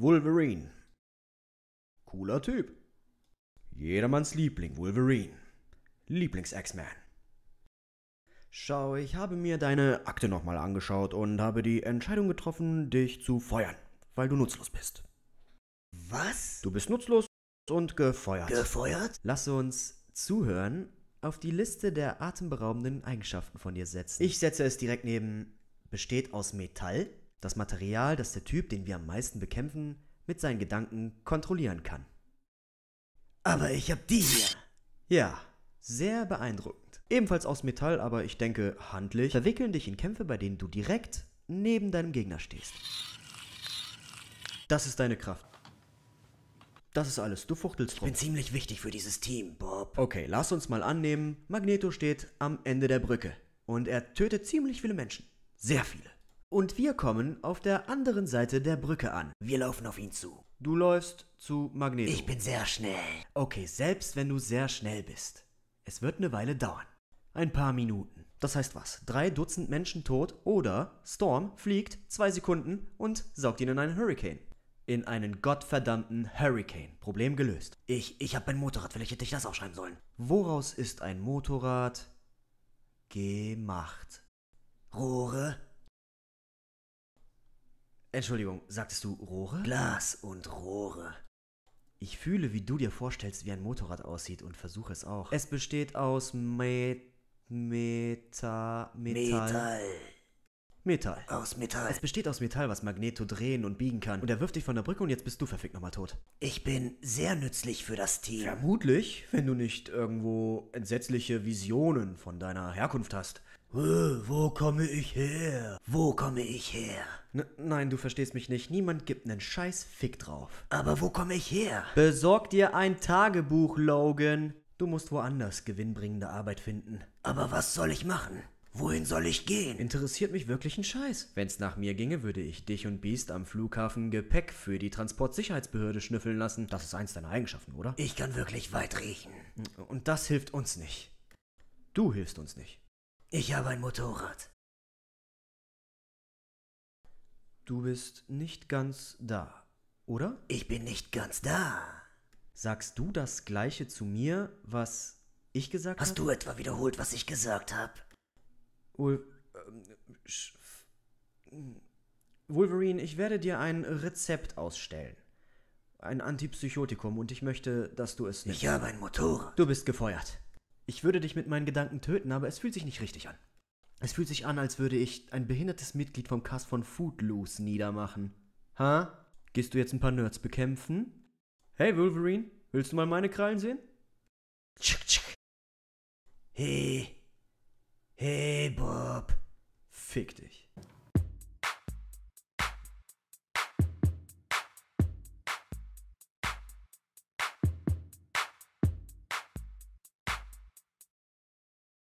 Wolverine. Cooler Typ. Jedermanns Liebling, Wolverine. Lieblings-X-Man. Schau, ich habe mir deine Akte nochmal angeschaut und habe die Entscheidung getroffen, dich zu feuern, weil du nutzlos bist. Was? Du bist nutzlos und gefeuert. Gefeuert? Lass uns zuhören auf die Liste der atemberaubenden Eigenschaften von dir setzen. Ich setze es direkt neben besteht aus Metall, das Material, das der Typ, den wir am meisten bekämpfen, mit seinen Gedanken kontrollieren kann. Aber ich hab die hier. Ja, sehr beeindruckend. Ebenfalls aus Metall, aber ich denke handlich, verwickeln dich in Kämpfe, bei denen du direkt neben deinem Gegner stehst. Das ist deine Kraft. Das ist alles, du fuchtelst rum. Ich bin ziemlich wichtig für dieses Team, Bob. Okay, lass uns mal annehmen, Magneto steht am Ende der Brücke. Und er tötet ziemlich viele Menschen. Sehr viele. Und wir kommen auf der anderen Seite der Brücke an. Wir laufen auf ihn zu. Du läufst zu Magneto. Ich bin sehr schnell. Okay, selbst wenn du sehr schnell bist. Es wird eine Weile dauern. Ein paar Minuten. Das heißt was? Drei Dutzend Menschen tot oder Storm fliegt zwei Sekunden und saugt ihn in einen Hurricane. In einen gottverdammten Hurricane. Problem gelöst. Ich, ich hab mein Motorrad. Vielleicht hätte ich das aufschreiben sollen. Woraus ist ein Motorrad gemacht? Rohre, Entschuldigung, sagtest du Rohre? Glas und Rohre. Ich fühle, wie du dir vorstellst, wie ein Motorrad aussieht und versuche es auch. Es besteht aus Met Meta Metall. Metall. Metall. Aus Metall. Es besteht aus Metall, was Magneto drehen und biegen kann. Und er wirft dich von der Brücke und jetzt bist du verfickt nochmal tot. Ich bin sehr nützlich für das Team. Vermutlich, wenn du nicht irgendwo entsetzliche Visionen von deiner Herkunft hast. Äh, wo komme ich her? Wo komme ich her? N nein, du verstehst mich nicht. Niemand gibt einen scheiß Fick drauf. Aber wo komme ich her? Besorg dir ein Tagebuch, Logan. Du musst woanders gewinnbringende Arbeit finden. Aber was soll ich machen? Wohin soll ich gehen? Interessiert mich wirklich ein Scheiß. Wenn's nach mir ginge, würde ich dich und Beast am Flughafen Gepäck für die Transportsicherheitsbehörde schnüffeln lassen. Das ist eins deiner Eigenschaften, oder? Ich kann wirklich weit riechen. Und das hilft uns nicht. Du hilfst uns nicht. Ich habe ein Motorrad. Du bist nicht ganz da, oder? Ich bin nicht ganz da. Sagst du das gleiche zu mir, was ich gesagt habe? Hast hab? du etwa wiederholt, was ich gesagt habe? Ähm, hm, Wolverine, ich werde dir ein Rezept ausstellen. Ein Antipsychotikum und ich möchte, dass du es nimmst. Ich habe ein Motorrad. Du bist gefeuert. Ich würde dich mit meinen Gedanken töten, aber es fühlt sich nicht richtig an. Es fühlt sich an, als würde ich ein behindertes Mitglied vom Cast von Foodloose niedermachen. Ha? Gehst du jetzt ein paar Nerds bekämpfen? Hey Wolverine, willst du mal meine Krallen sehen? Tschick, tschick. Hey, Hey Bob. Fick dich.